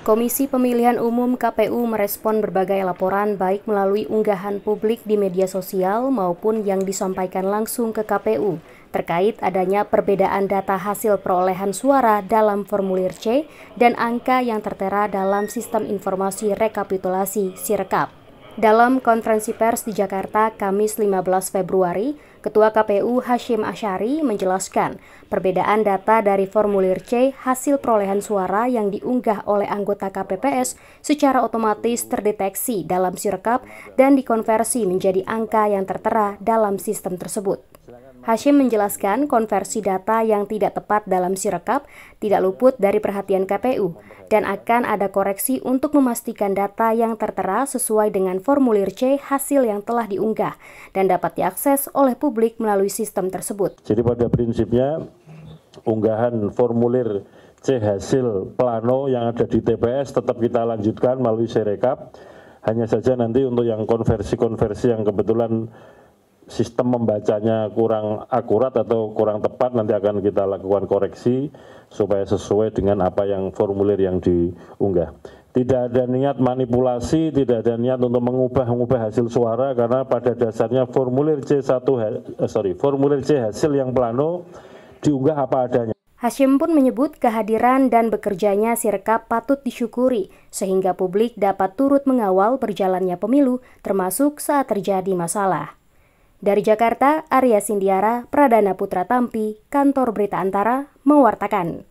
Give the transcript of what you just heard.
Komisi Pemilihan Umum KPU merespon berbagai laporan baik melalui unggahan publik di media sosial maupun yang disampaikan langsung ke KPU terkait adanya perbedaan data hasil perolehan suara dalam formulir C dan angka yang tertera dalam sistem informasi rekapitulasi Sirekap. Dalam konferensi pers di Jakarta Kamis 15 Februari, Ketua KPU Hashim Ashari menjelaskan perbedaan data dari formulir C hasil perolehan suara yang diunggah oleh anggota KPPS secara otomatis terdeteksi dalam sirekap dan dikonversi menjadi angka yang tertera dalam sistem tersebut. Hashim menjelaskan konversi data yang tidak tepat dalam sirekap tidak luput dari perhatian KPU dan akan ada koreksi untuk memastikan data yang tertera sesuai dengan formulir C hasil yang telah diunggah dan dapat diakses oleh publik melalui sistem tersebut. Jadi pada prinsipnya unggahan formulir C hasil plano yang ada di TPS tetap kita lanjutkan melalui sirekap hanya saja nanti untuk yang konversi-konversi yang kebetulan sistem membacanya kurang akurat atau kurang tepat nanti akan kita lakukan koreksi supaya sesuai dengan apa yang formulir yang diunggah. Tidak ada niat manipulasi, tidak ada niat untuk mengubah-ubah hasil suara karena pada dasarnya formulir C1 eh, sorry, formulir C hasil yang plano diunggah apa adanya. Hashim pun menyebut kehadiran dan bekerjanya Sirkap patut disyukuri, sehingga publik dapat turut mengawal berjalannya pemilu, termasuk saat terjadi masalah. Dari Jakarta, Arya Sindiara, Pradana Putra Tampi, Kantor Berita Antara, mewartakan.